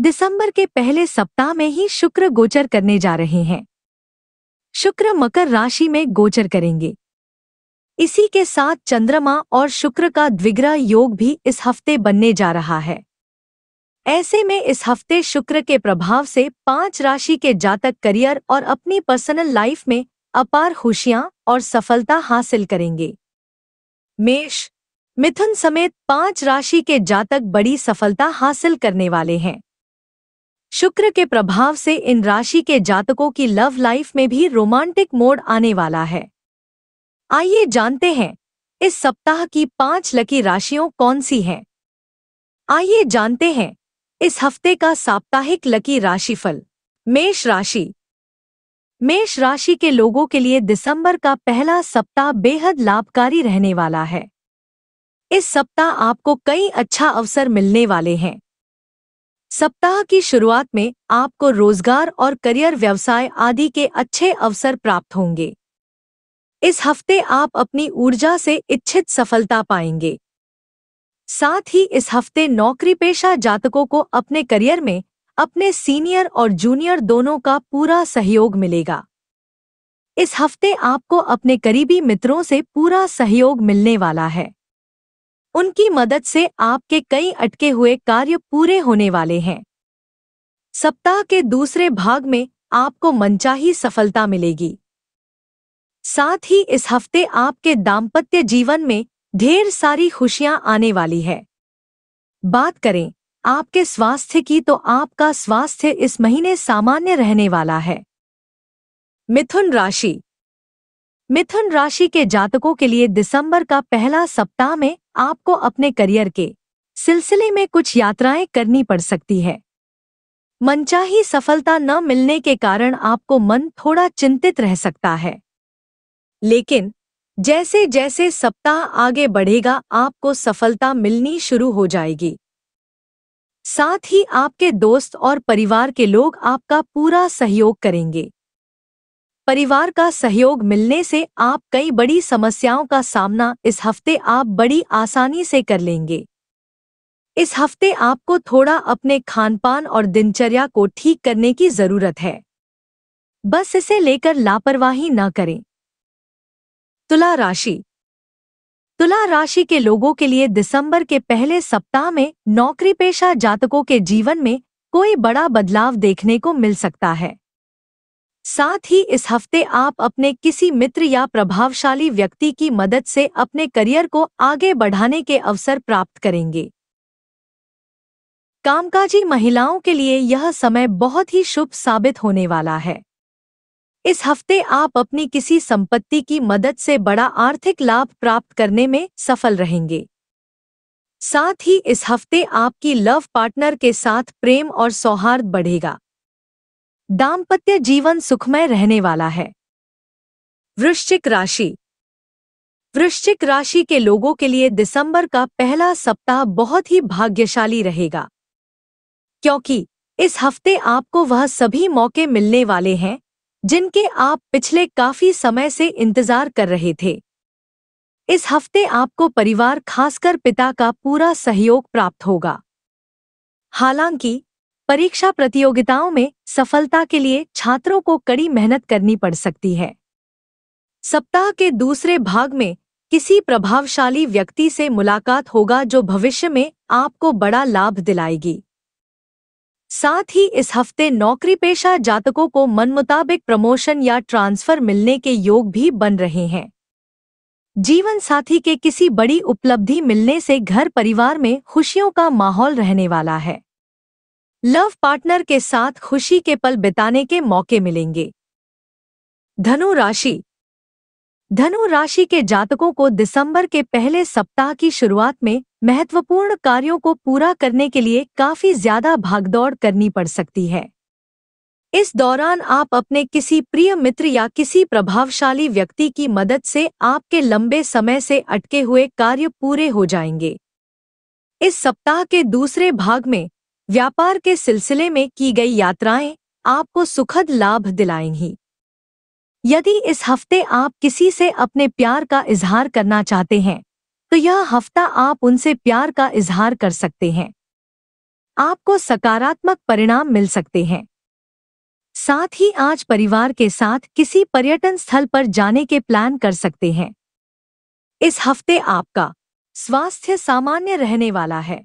दिसंबर के पहले सप्ताह में ही शुक्र गोचर करने जा रहे हैं शुक्र मकर राशि में गोचर करेंगे इसी के साथ चंद्रमा और शुक्र का द्विग्रह योग भी इस हफ्ते बनने जा रहा है ऐसे में इस हफ्ते शुक्र के प्रभाव से पांच राशि के जातक करियर और अपनी पर्सनल लाइफ में अपार खुशियां और सफलता हासिल करेंगे मेष मिथुन समेत पांच राशि के जातक बड़ी सफलता हासिल करने वाले हैं शुक्र के प्रभाव से इन राशि के जातकों की लव लाइफ में भी रोमांटिक मोड आने वाला है आइए जानते हैं इस सप्ताह की पांच लकी राशियों कौन सी हैं आइए जानते हैं इस हफ्ते का साप्ताहिक लकी राशिफल मेष राशि मेष राशि के लोगों के लिए दिसंबर का पहला सप्ताह बेहद लाभकारी रहने वाला है इस सप्ताह आपको कई अच्छा अवसर मिलने वाले हैं सप्ताह की शुरुआत में आपको रोजगार और करियर व्यवसाय आदि के अच्छे अवसर प्राप्त होंगे इस हफ्ते आप अपनी ऊर्जा से इच्छित सफलता पाएंगे साथ ही इस हफ्ते नौकरी पेशा जातकों को अपने करियर में अपने सीनियर और जूनियर दोनों का पूरा सहयोग मिलेगा इस हफ्ते आपको अपने करीबी मित्रों से पूरा सहयोग मिलने वाला है उनकी मदद से आपके कई अटके हुए कार्य पूरे होने वाले हैं सप्ताह के दूसरे भाग में आपको मनचाही सफलता मिलेगी साथ ही इस हफ्ते आपके दाम्पत्य जीवन में ढेर सारी खुशियां आने वाली है बात करें आपके स्वास्थ्य की तो आपका स्वास्थ्य इस महीने सामान्य रहने वाला है मिथुन राशि मिथुन राशि के जातकों के लिए दिसंबर का पहला सप्ताह में आपको अपने करियर के सिलसिले में कुछ यात्राएं करनी पड़ सकती है मनचाही सफलता न मिलने के कारण आपको मन थोड़ा चिंतित रह सकता है लेकिन जैसे जैसे सप्ताह आगे बढ़ेगा आपको सफलता मिलनी शुरू हो जाएगी साथ ही आपके दोस्त और परिवार के लोग आपका पूरा सहयोग करेंगे परिवार का सहयोग मिलने से आप कई बड़ी समस्याओं का सामना इस हफ्ते आप बड़ी आसानी से कर लेंगे इस हफ्ते आपको थोड़ा अपने खानपान और दिनचर्या को ठीक करने की जरूरत है बस इसे लेकर लापरवाही न करें तुला राशि तुला राशि के लोगों के लिए दिसंबर के पहले सप्ताह में नौकरी पेशा जातकों के जीवन में कोई बड़ा बदलाव देखने को मिल सकता है साथ ही इस हफ्ते आप अपने किसी मित्र या प्रभावशाली व्यक्ति की मदद से अपने करियर को आगे बढ़ाने के अवसर प्राप्त करेंगे कामकाजी महिलाओं के लिए यह समय बहुत ही शुभ साबित होने वाला है इस हफ्ते आप अपनी किसी संपत्ति की मदद से बड़ा आर्थिक लाभ प्राप्त करने में सफल रहेंगे साथ ही इस हफ्ते आपकी लव पार्टनर के साथ प्रेम और सौहार्द बढ़ेगा दाम्पत्य जीवन सुखमय रहने वाला है वृश्चिक राशि वृश्चिक राशि के लोगों के लिए दिसंबर का पहला सप्ताह बहुत ही भाग्यशाली रहेगा क्योंकि इस हफ्ते आपको वह सभी मौके मिलने वाले हैं जिनके आप पिछले काफी समय से इंतजार कर रहे थे इस हफ्ते आपको परिवार खासकर पिता का पूरा सहयोग प्राप्त होगा हालांकि परीक्षा प्रतियोगिताओं में सफलता के लिए छात्रों को कड़ी मेहनत करनी पड़ सकती है सप्ताह के दूसरे भाग में किसी प्रभावशाली व्यक्ति से मुलाकात होगा जो भविष्य में आपको बड़ा लाभ दिलाएगी साथ ही इस हफ्ते नौकरी पेशा जातकों को मन मुताबिक प्रमोशन या ट्रांसफर मिलने के योग भी बन रहे हैं जीवन साथी के किसी बड़ी उपलब्धि मिलने से घर परिवार में खुशियों का माहौल रहने वाला है लव पार्टनर के साथ खुशी के पल बिताने के मौके मिलेंगे धनु राशि धनु राशि के जातकों को दिसंबर के पहले सप्ताह की शुरुआत में महत्वपूर्ण कार्यों को पूरा करने के लिए काफी ज्यादा भागदौड़ करनी पड़ सकती है इस दौरान आप अपने किसी प्रिय मित्र या किसी प्रभावशाली व्यक्ति की मदद से आपके लंबे समय से अटके हुए कार्य पूरे हो जाएंगे इस सप्ताह के दूसरे भाग में व्यापार के सिलसिले में की गई यात्राएं आपको सुखद लाभ दिलाएंगी यदि इस हफ्ते आप किसी से अपने प्यार का इजहार करना चाहते हैं तो यह हफ्ता आप उनसे प्यार का इजहार कर सकते हैं आपको सकारात्मक परिणाम मिल सकते हैं साथ ही आज परिवार के साथ किसी पर्यटन स्थल पर जाने के प्लान कर सकते हैं इस हफ्ते आपका स्वास्थ्य सामान्य रहने वाला है